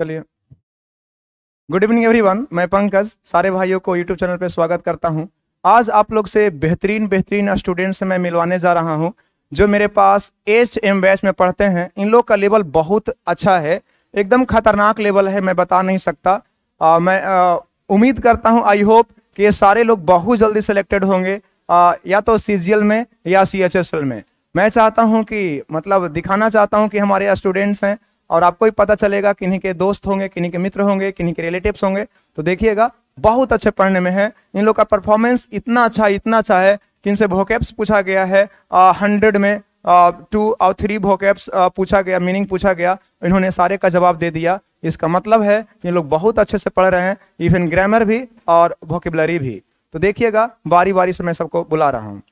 चलिए good evening everyone मैं पंकज सारे भाइयों को यूट्यूब चैनल पर स्वागत करता हूं आज आप लोग से बेहतरीन बेहतरीन स्टूडेंट से मैं मिलवाने जा रहा हूं जो मेरे पास एच एम बैच में पढ़ते हैं इन लोग का लेवल बहुत अच्छा है एकदम खतरनाक लेवल है मैं बता नहीं सकता आ, मैं उम्मीद करता हूं आई होप कि ये सारे लोग बहुत जल्दी सिलेक्टेड होंगे आ, या तो सी में या सी में मैं चाहता हूं कि मतलब दिखाना चाहता हूं कि हमारे स्टूडेंट्स हैं और आपको ही पता चलेगा किन्हीं के दोस्त होंगे किन्हीं के मित्र होंगे किन्हीं के रिलेटिव होंगे तो देखिएगा बहुत अच्छे पढ़ने में है इन लोग का परफॉर्मेंस इतना अच्छा इतना अच्छा है कि इनसे भोकेप्स पूछा गया है हंड्रेड में टू और थ्री भोकेप्स पूछा गया मीनिंग पूछा गया इन्होंने सारे का जवाब दे दिया इसका मतलब है कि लोग बहुत अच्छे से पढ़ रहे हैं इवन ग्रामर भी और भोकेबलरी भी तो देखिएगा बारी बारी से मैं सबको बुला रहा हूँ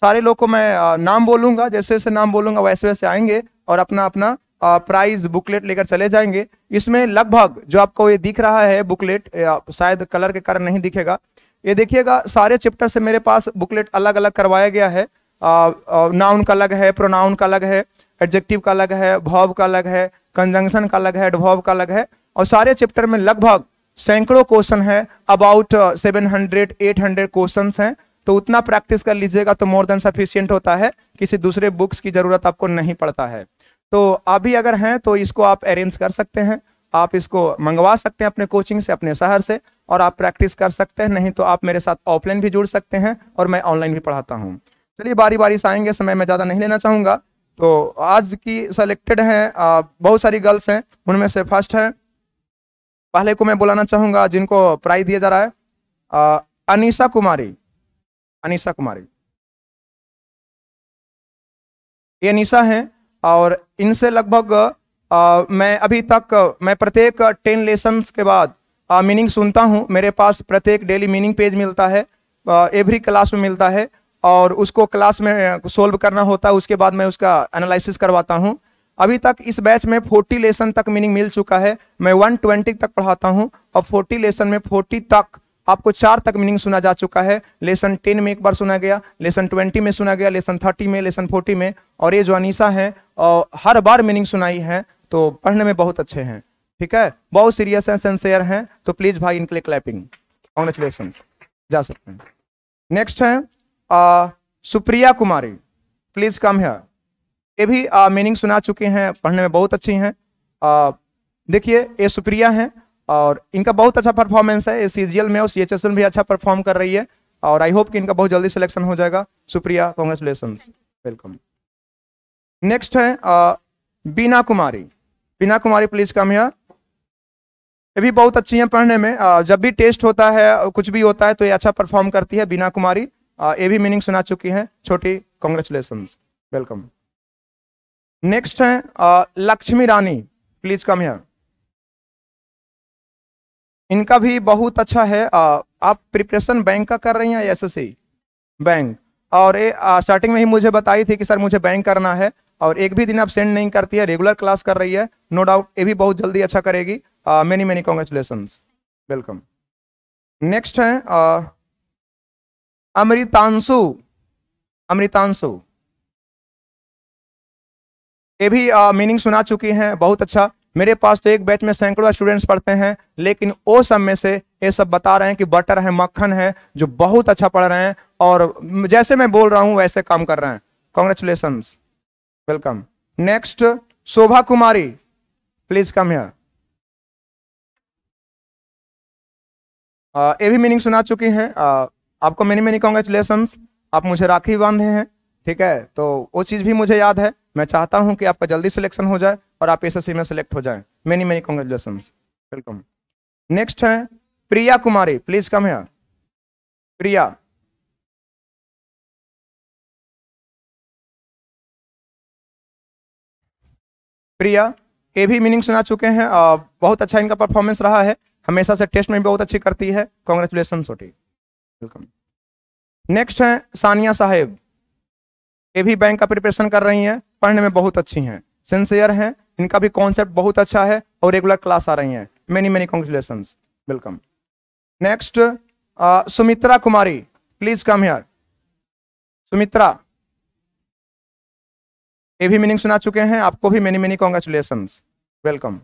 सारे लोग को मैं नाम बोलूँगा जैसे जैसे नाम बोलूँगा वैसे वैसे आएंगे और अपना अपना प्राइस बुकलेट लेकर चले जाएंगे इसमें लगभग जो आपको ये दिख रहा है बुकलेट शायद कलर के कारण नहीं दिखेगा ये देखिएगा सारे चैप्टर से मेरे पास बुकलेट अलग अलग करवाया गया है नाउन का अलग है प्रोनाउन का अलग है एडजेक्टिव का अलग है भॉव का अलग है कंजंक्शन का अलग है एडभॉव का अलग है और सारे चैप्टर में लगभग सैकड़ों क्वेश्चन है about seven hundred eight hundred question है तो उतना प्रैक्टिस कर लीजिएगा तो मोर देन सफिशियंट होता है किसी दूसरे बुक्स की जरूरत आपको नहीं पड़ता है तो अभी अगर हैं तो इसको आप अरेंज कर सकते हैं आप इसको मंगवा सकते हैं अपने कोचिंग से अपने शहर से और आप प्रैक्टिस कर सकते हैं नहीं तो आप मेरे साथ ऑफलाइन भी जुड़ सकते हैं और मैं ऑनलाइन भी पढ़ाता हूँ चलिए बारी बारी से आएंगे समय मैं ज़्यादा नहीं लेना चाहूँगा तो आज की सेलेक्टेड हैं बहुत सारी गर्ल्स हैं उनमें से फर्स्ट हैं पहले को मैं बुलाना चाहूँगा जिनको प्राइज दिया जा रहा है अनिशा कुमारी अनिशा कुमारी ये अनिशा हैं और इनसे लगभग मैं अभी तक मैं प्रत्येक टेन लेसन्स के बाद मीनिंग सुनता हूँ मेरे पास प्रत्येक डेली मीनिंग पेज मिलता है एवरी क्लास में मिलता है और उसको क्लास में सोल्व करना होता है उसके बाद मैं उसका एनालिसिस करवाता हूँ अभी तक इस बैच में 40 लेसन तक मीनिंग मिल चुका है मैं 120 तक पढ़ाता हूँ और 40 लेसन में 40 तक आपको चार तक मीनिंग सुना जा चुका है लेसन 10 में एक बार सुना गया लेसन 20 में सुना गया लेसन 30 में लेसन 40 में और ये जो अनिशा है और हर बार मीनिंग सुनाई है तो पढ़ने में बहुत अच्छे हैं ठीक है बहुत सीरियस हैं सेंसेयर हैं तो प्लीज भाई इनके लिए क्लैपिंग कॉन्ग्रेचुलेसन जा सकते हैं नेक्स्ट है आ, सुप्रिया कुमारी प्लीज कम है ये भी मीनिंग सुना चुके हैं पढ़ने में बहुत अच्छी हैं देखिए ये सुप्रिया हैं और इनका बहुत अच्छा परफॉर्मेंस है सी में और सी में भी अच्छा परफॉर्म कर रही है और आई होप कि इनका बहुत जल्दी सिलेक्शन हो जाएगा सुप्रिया कॉन्ग्रेचुलेसन वेलकम नेक्स्ट है आ, बीना कुमारी बीना कुमारी प्लीज कम यहाँ ये भी बहुत अच्छी है पढ़ने में आ, जब भी टेस्ट होता है कुछ भी होता है तो ये अच्छा परफॉर्म करती है बीना कुमारी आ, ये भी मीनिंग सुना चुकी हैं छोटी कॉन्ग्रेचुलेशन वेलकम नेक्स्ट है आ, लक्ष्मी रानी प्लीज कम यहाँ इनका भी बहुत अच्छा है आ, आप प्रिपरेशन बैंक का कर रही हैं एस बैंक और ये स्टार्टिंग में ही मुझे बताई थी कि सर मुझे बैंक करना है और एक भी दिन आप सेंड नहीं करती है रेगुलर क्लास कर रही है नो डाउट ये भी बहुत जल्दी अच्छा करेगी many many congratulation welcome next है अमृतांशु अमृतांशु ये भी मीनिंग सुना चुकी हैं बहुत अच्छा मेरे पास तो एक बैच में सैकड़ों स्टूडेंट्स पढ़ते हैं लेकिन वो सब में से ये सब बता रहे हैं कि बटर है मक्खन है जो बहुत अच्छा पढ़ रहे हैं और जैसे मैं बोल रहा हूं वैसे काम कर रहे हैं congratulations welcome next Shobha Kumari please come here ये भी मीनिंग सुना चुकी हैं uh, आपको मैनी मैनी कॉन्ग्रेचुलेसन आप मुझे राखी बांधे हैं ठीक है तो वो चीज़ भी मुझे याद है मैं चाहता हूं कि आपका जल्दी सिलेक्शन हो जाए और आप एस में सिलेक्ट हो जाएं many many congratulation welcome next है प्रिया कुमारी प्लीज कम हियर प्रिया प्रिया ये भी मीनिंग सुना चुके हैं बहुत अच्छा इनका परफॉर्मेंस रहा है हमेशा से टेस्ट में भी बहुत अच्छी करती है कॉन्ग्रेचुलेसन सोटी वेलकम नेक्स्ट है सानिया साहेब ये भी बैंक का प्रिपरेशन कर रही हैं पढ़ने में बहुत अच्छी हैं सिंसियर हैं इनका भी कॉन्सेप्ट बहुत अच्छा है और रेगुलर क्लास आ रही हैं many many congratulation welcome next Sumitra Kumari please come here Sumitra ये भी मीनिंग सुना चुके हैं आपको भी many many congratulation welcome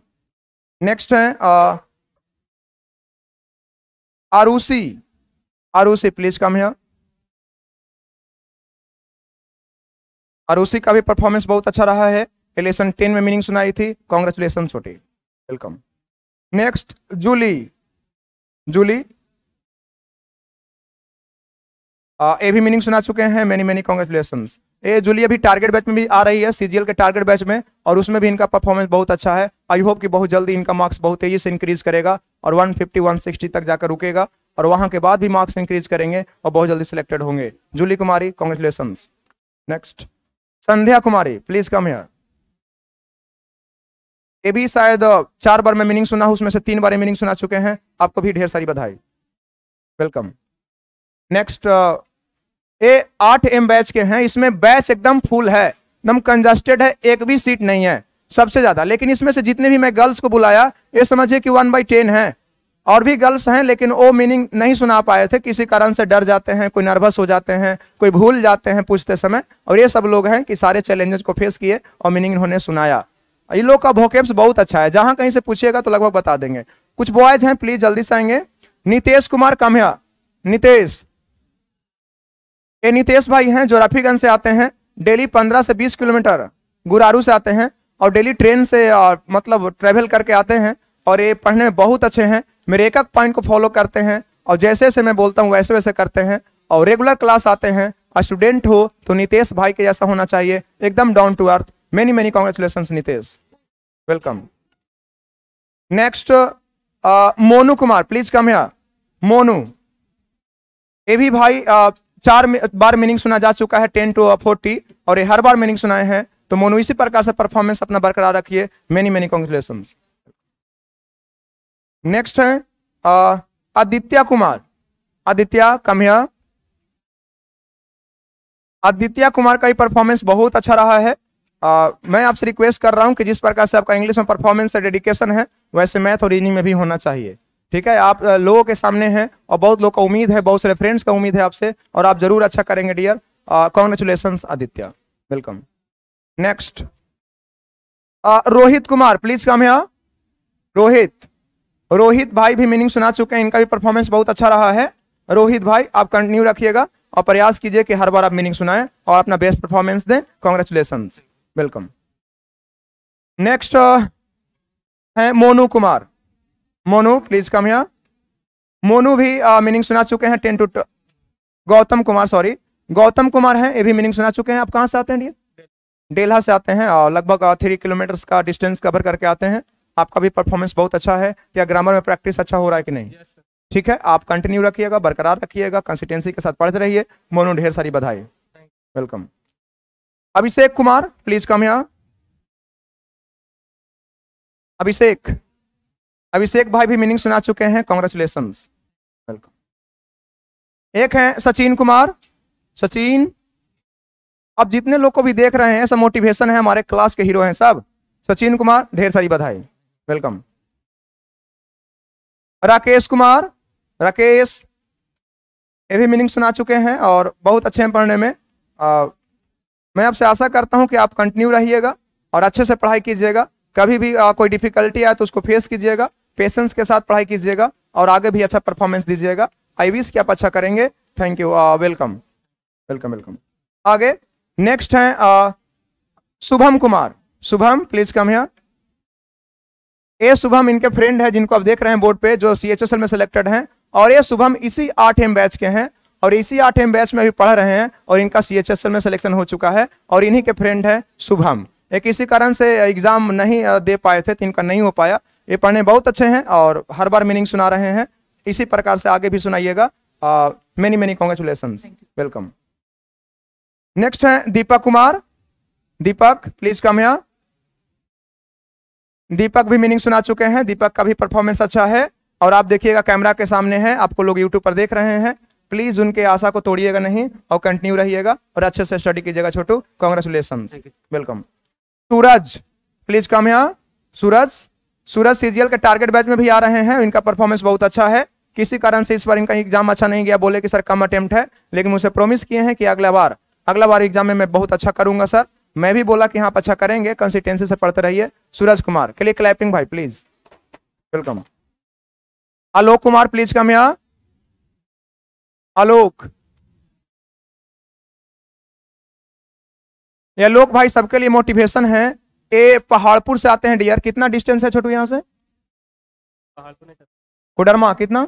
next है आरूसी आरूसी प्लीज कम है आरूसी का भी परफॉर्मेंस बहुत अच्छा रहा है लेसन टेन में मीनिंग सुनाई थी कॉन्ग्रेचुलेशन छोटी वेलकम नेक्स्ट जूली जूली ये भी मीनिंग सुना चुके हैं मेनी मेनी कॉन्ग्रेचुलेशन ये जूली अभी टारगेट बैच में भी आ रही है सीजीएल के टारगेट बैच में और उसमें भी इनका परफॉर्मेंस बहुत अच्छा है आई होप कि बहुत जल्दी इनका मार्क्स बहुत तेजी से इंक्रीज करेगा और 150 160 तक जाकर रुकेगा और वहां के बाद भी मार्क्स इंक्रीज करेंगे और बहुत जल्दी सिलेक्टेड होंगे Julie Kumari congratulation next Sandhya Kumari please come here ये भी शायद चार बार में मीनिंग सुना उसमें से तीन बार मीनिंग सुना चुके हैं आपको भी ढेर सारी बधाई वेलकम नेक्स्ट ये आठ एम बैच के हैं इसमें बैच एकदम फुल है एकदम कंजस्टेड है एक भी सीट नहीं है सबसे ज़्यादा लेकिन इसमें से जितने भी मैं गर्ल्स को बुलाया ये समझिए कि वन बाई टेन है और भी गर्ल्स हैं लेकिन वो मीनिंग नहीं सुना पाए थे किसी कारण से डर जाते हैं कोई नर्वस हो जाते हैं कोई भूल जाते हैं पूछते समय और ये सब लोग हैं कि सारे चैलेंजेस को फेस किए और मीनिंग इन्होंने सुनाया ये लोग का वोकेब्स बहुत अच्छा है जहां कहीं से पूछिएगा तो लगभग बता देंगे कुछ बॉयज हैं प्लीज जल्दी से आएंगे नितेश कुमार कम्या नितेश ये नितेश भाई हैं जो रफीगंज से आते हैं डेली पंद्रह से बीस किलोमीटर गुरारू से आते हैं और डेली ट्रेन से और मतलब ट्रेवल करके आते हैं और ये पढ़ने में बहुत अच्छे हैं मेरे एक एक पॉइंट को फॉलो करते हैं और जैसे जैसे मैं बोलता हूँ वैसे वैसे करते हैं और रेगुलर क्लास आते हैं स्टूडेंट हो तो नितेश भाई के जैसा होना चाहिए एकदम down to earth many many congratulation Nitesh welcome next Monu Kumar please come यहाँ मोनू ये भी भाई uh, चार बार मीनिंग सुना जा चुका है टेन टू फोर्टी और ये हर बार मीनिंग सुनाए हैं तो मोनू इसी प्रकार से परफॉर्मेंस अपना बरकरार रखिए मेनी मेनी कॉन्ग्रेचुलेशन नेक्स्ट है आदित्य कुमार आदित्य कमिया आदित्य कुमार का ही परफॉर्मेंस बहुत अच्छा रहा है आ, मैं आपसे रिक्वेस्ट कर रहा हूं कि जिस प्रकार से आपका इंग्लिश में परफॉर्मेंस डेडिकेशन है वैसे मैथ और रीजनिंग में भी होना चाहिए ठीक है आप लोगों के सामने हैं और बहुत लोग का उम्मीद है बहुत सारे फ्रेंड्स का उम्मीद है आपसे और आप जरूर अच्छा करेंगे dear congratulation Aditya welcome next Rohit Kumar please come है रोहित रोहित भाई भी मीनिंग सुना चुके हैं इनका भी परफॉर्मेंस बहुत अच्छा रहा है रोहित भाई आप कंटिन्यू रखिएगा और प्रयास कीजिए कि हर बार आप मीनिंग सुनाएं और अपना बेस्ट परफॉर्मेंस दें कॉन्ग्रेचुलेशन वेलकम नेक्स्ट है मोनू कुमार मोनू प्लीज कम यहाँ मोनू भी मीनिंग सुना चुके हैं ten two Gautam Kumar sorry Gautam Kumar हैं ये भी मीनिंग सुना चुके हैं आप कहाँ से आते हैं डी डेल्हा से आते हैं और लगभग थ्री किलोमीटर्स का डिस्टेंस कवर करके आते हैं आपका भी परफॉर्मेंस बहुत अच्छा है क्या ग्रामर में प्रैक्टिस अच्छा हो रहा है कि नहीं ठीक है आप कंटिन्यू रखिएगा बरकरार रखिएगा कंसिस्टेंसी के साथ पढ़ते रहिए मोनू ढेर सारी बधाई welcome Abhishek Kumar please come यहाँ अभिषेक अभिषेक भाई भी मीनिंग सुना चुके हैं कॉन्ग्रेचुलेशन वेलकम एक है सचिन कुमार सचिन अब जितने लोग को भी देख रहे हैं सब मोटिवेशन है हमारे क्लास के हीरो हैं सब सचिन कुमार ढेर सारी बधाई वेलकम राकेश कुमार राकेश ये भी मीनिंग सुना चुके हैं और बहुत अच्छे हैं पढ़ने में आ, मैं आपसे आशा करता हूं कि आप कंटिन्यू रहिएगा और अच्छे से पढ़ाई कीजिएगा कभी भी आ, कोई डिफिकल्टी आए तो उसको फेस कीजिएगा पेशेंस के साथ पढ़ाई कीजिएगा और आगे भी अच्छा परफॉर्मेंस दीजिएगा आई विश कि आप अच्छा करेंगे thank you welcome welcome welcome आगे नेक्स्ट है uh, Shubham Kumar Shubham please come here ए शुभम इनके फ्रेंड है जिनको आप देख रहे हैं बोर्ड पे जो सी में सिलेक्टेड हैं और ये शुभम इसी आठ एम बैच के हैं और इसी आठ एम बैच में अभी पढ़ रहे हैं और इनका सी में सिलेक्शन हो चुका है और इन्हीं के फ्रेंड है शुभम एक इसी कारण से एग्जाम नहीं uh, दे पाए थे तो इनका नहीं हो पाया ये पढ़ने बहुत अच्छे हैं और हर बार मीनिंग सुना रहे हैं इसी प्रकार से आगे भी सुनाइएगा many many congratulation welcome next है दीपक कुमार दीपक प्लीज कम यहाँ दीपक भी मीनिंग सुना चुके हैं दीपक का भी परफॉर्मेंस अच्छा है और आप देखिएगा कैमरा के सामने है आपको लोग यूट्यूब पर देख रहे हैं प्लीज उनके आशा को तोड़िएगा नहीं और कंटिन्यू रहिएगा और अच्छे से स्टडी कीजिएगा Chhotu congratulation welcome Suraj please come यहाँ सूरज सूरज सीजीएल के टारगेट बैच में भी आ रहे हैं इनका परफॉर्मेंस बहुत अच्छा है किसी कारण से इस बार इनका एग्जाम अच्छा नहीं गया बोले कि सर कम अटेम्प्ट है लेकिन मुझे प्रॉमिस किए हैं कि अगला बार अगला बार एग्जाम में मैं बहुत अच्छा करूंगा सर मैं भी बोला कि हाँ, आप अच्छा करेंगे कंसिस्टेंसी से पढ़ते रहिए सूरज कुमार के लिए क्लैपिंग भाई please welcome Alok Kumar please come यहां आलोक ये लोग भाई सबके लिए मोटिवेशन है ए पहाड़पुर से आते हैं डियर कितना डिस्टेंस है छोटू यहाँ से कोडरमा कितना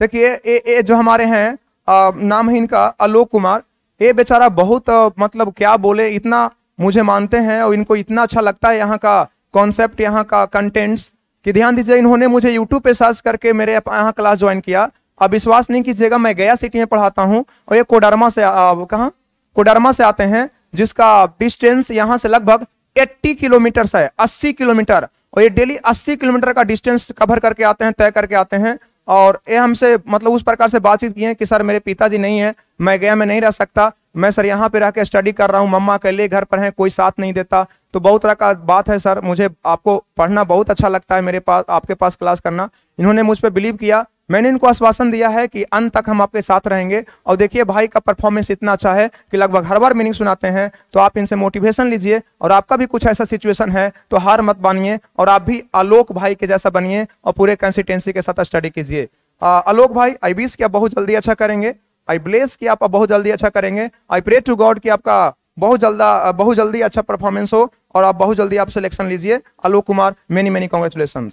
देखिए ए, ए जो हमारे हैं आ, नाम है इनका आलोक कुमार ये बेचारा बहुत मतलब क्या बोले इतना मुझे मानते हैं और इनको इतना अच्छा लगता है यहाँ का कॉन्सेप्ट यहाँ का कंटेंट्स कि ध्यान दीजिए इन्होंने मुझे यूट्यूब पे सर्च करके मेरे यहाँ क्लास ज्वाइन किया अब विश्वास नहीं कीजिएगा मैं गया सिटी में पढ़ाता हूँ और ये कोडरमा से कहाँ कोडरमा से आते हैं जिसका डिस्टेंस यहाँ से लगभग 80 किलोमीटर है 80 किलोमीटर और ये डेली 80 किलोमीटर का डिस्टेंस कवर करके आते हैं तय करके आते हैं और ये हमसे मतलब उस प्रकार से बातचीत की है कि सर मेरे पिताजी नहीं है मैं गया मैं नहीं रह सकता मैं सर यहाँ पे रह के स्टडी कर रहा हूँ मम्मा अकेले घर पर है कोई साथ नहीं देता तो बहुत तरह का बात है सर मुझे आपको पढ़ना बहुत अच्छा लगता है मेरे पास आपके पास क्लास करना इन्होंने मुझ पर बिलीव किया मैंने इनको आश्वासन दिया है कि अंत तक हम आपके साथ रहेंगे और देखिए भाई का परफॉर्मेंस इतना अच्छा है कि लगभग हर बार मीनिंग सुनाते हैं तो आप इनसे मोटिवेशन लीजिए और आपका भी कुछ ऐसा सिचुएशन है तो हार मत बनिए और आप भी आलोक भाई के जैसा बनिए और पूरे कंसिस्टेंसी के साथ स्टडी कीजिए आलोक भाई आई बीस की आप बहुत जल्दी अच्छा करेंगे आई ब्लेस की आप बहुत जल्दी अच्छा करेंगे आई प्रे टू गॉड की आपका बहुत जल्दा बहुत जल्दी अच्छा परफॉर्मेंस हो और आप बहुत जल्दी आप सिलेक्शन लीजिए Alok Kumar many many congratulation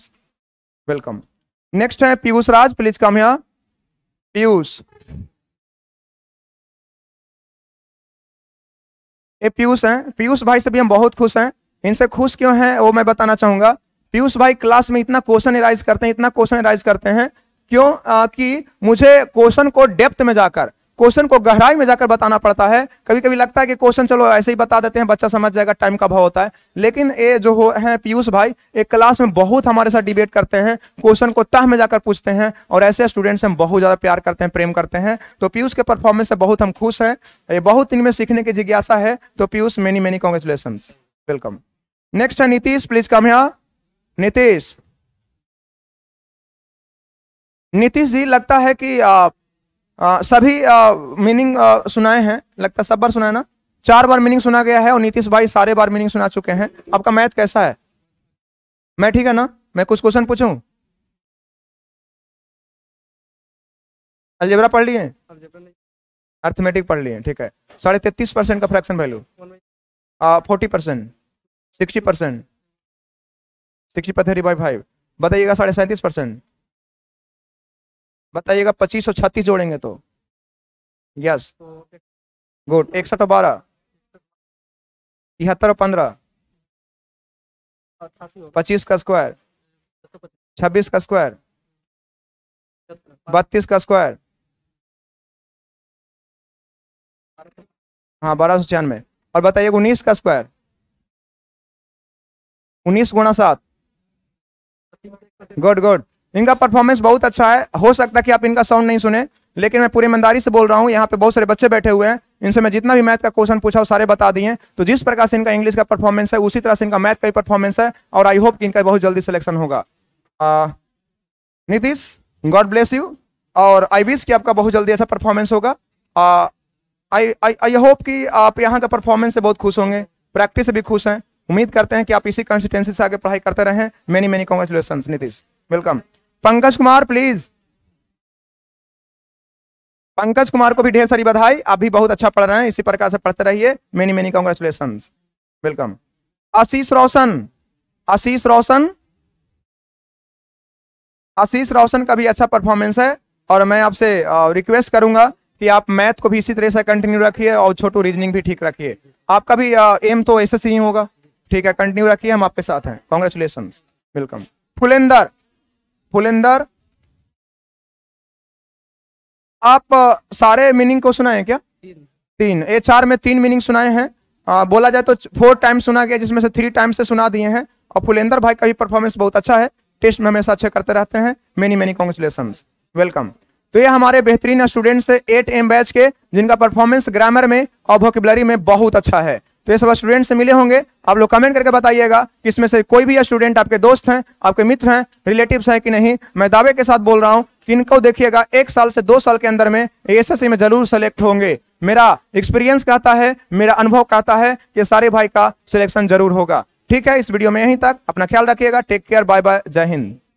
welcome next है पीयूष राज प्लीज कम यहां पीयूष ये पीयूष हैं पीयूष भाई से भी हम बहुत खुश हैं इनसे खुश क्यों हैं वो मैं बताना चाहूंगा पीयूष भाई क्लास में इतना क्वेश्चन इराइज करते हैं इतना क्वेश्चन इराइज करते हैं क्यों आ, कि मुझे क्वेश्चन को डेप्थ में जाकर क्वेश्चन को गहराई में जाकर बताना पड़ता है कभी कभी लगता है कि क्वेश्चन चलो ऐसे ही बता देते हैं बच्चा समझ जाएगा टाइम का भाव होता है लेकिन ये जो हो पीयूष भाई एक क्लास में बहुत हमारे साथ डिबेट करते हैं क्वेश्चन को तह में जाकर पूछते हैं और ऐसे स्टूडेंट्स हम बहुत ज़्यादा प्यार करते हैं प्रेम करते हैं तो पीयूष के परफॉर्मेंस से बहुत हम खुश हैं ये बहुत इनमें सीखने की जिज्ञासा है तो Piyush many many congratulation welcome next है नीतीश प्लीज कम यहाँ नीतीश नीतीश जी लगता है कि आप आ, सभी मीनिंग सुनाए हैं लगता सब बार सुनाया ना चार बार मीनिंग सुना गया है और नीतीश भाई सारे बार मीनिंग सुना चुके हैं आपका मैथ कैसा है मैं ठीक है ना मैं कुछ क्वेश्चन पूछूं अलजेबरा पढ़ लिए अर्थमेटिक पढ़ लिए ठीक है साढ़े तैतीस परसेंट का fraction value forty percent sixty percent sixty पर थर्टी बाई फाइव बताइएगा साढ़े सैंतीस परसेंट बताइएगा पच्चीस सौ छत्तीस जोड़ेंगे तो यस गुड एक सौ बारह तिहत्तर और पंद्रह पच्चीस का स्क्वायर छब्बीस का स्क्वायर बत्तीस का स्क्वायर हाँ बारह सौ छियानवे और बताइए उन्नीस का स्क्वायर उन्नीस गुणा सात गुड गुड इनका परफॉर्मेंस बहुत अच्छा है हो सकता है कि आप इनका साउंड नहीं सुने लेकिन मैं पूरी ईमानदारी से बोल रहा हूँ यहाँ पे बहुत सारे बच्चे बैठे हुए हैं इनसे मैं जितना भी मैथ का क्वेश्चन पूछा सारे बता दिए तो जिस प्रकार से इनका इंग्लिश का परफॉर्मेंस है उसी तरह से इनका मैथ का परफॉर्मेंस है और आई होप कि इनका बहुत जल्दी सिलेक्शन होगा नीतीश गॉड ब्लेस यू और आई विश कि आपका बहुत जल्दी ऐसा परफॉर्मेंस होगा आई आई होप कि आप यहाँ का परफॉर्मेंस से बहुत खुश होंगे प्रैक्टिस से भी खुश हैं उम्मीद करते हैं कि आप इसी कंसिस्टेंसी से आगे पढ़ाई करते रहें many many congratulation Nitish welcome Pankaj Kumar please Pankaj Kumar को भी ढेर सारी बधाई आप भी बहुत अच्छा पढ़ रहे हैं इसी प्रकार से पढ़ते रहिए many many congratulation welcome Ashish Roshan Ashish Roshan Ashish Roshan का भी अच्छा परफॉर्मेंस है और मैं आपसे रिक्वेस्ट करूंगा कि आप मैथ को भी इसी तरह से कंटिन्यू रखिए और छोटू रीजनिंग भी ठीक रखिए आपका भी एम तो ऐसे से ही होगा ठीक है कंटिन्यू रखिए हम आपके साथ हैं कॉन्ग्रेचुलेशन वेलकम फुलेंदर फुलंदर आप सारे मीनिंग को सुनाए क्या तीन ए चार में तीन मीनिंग सुनाए हैं आ, बोला जाए तो फोर टाइम सुना गया जिसमें से थ्री टाइम से सुना दिए हैं और फुलेंद्र भाई का भी परफॉर्मेंस बहुत अच्छा है टेस्ट में हमेशा अच्छे करते रहते हैं मेनी मेनी कॉन्ग्रेचुलेशन वेलकम तो ये हमारे बेहतरीन स्टूडेंट्स है एट एम बैच के जिनका परफॉर्मेंस ग्रामर में और वोकेबलरी में बहुत अच्छा है तो ये सब स्टूडेंट्स मिले होंगे आप लोग कमेंट करके बताइएगा कि इसमें से कोई भी स्टूडेंट आपके दोस्त हैं आपके मित्र हैं रिलेटिव्स हैं कि नहीं मैं दावे के साथ बोल रहा हूँ कि इनको देखिएगा एक साल से दो साल के अंदर में एस में जरूर सेलेक्ट होंगे मेरा एक्सपीरियंस कहता है मेरा अनुभव कहता है कि सारे भाई का सिलेक्शन जरूर होगा ठीक है इस वीडियो में यहीं तक अपना ख्याल रखिएगा टेक केयर बाय बाय जय हिंद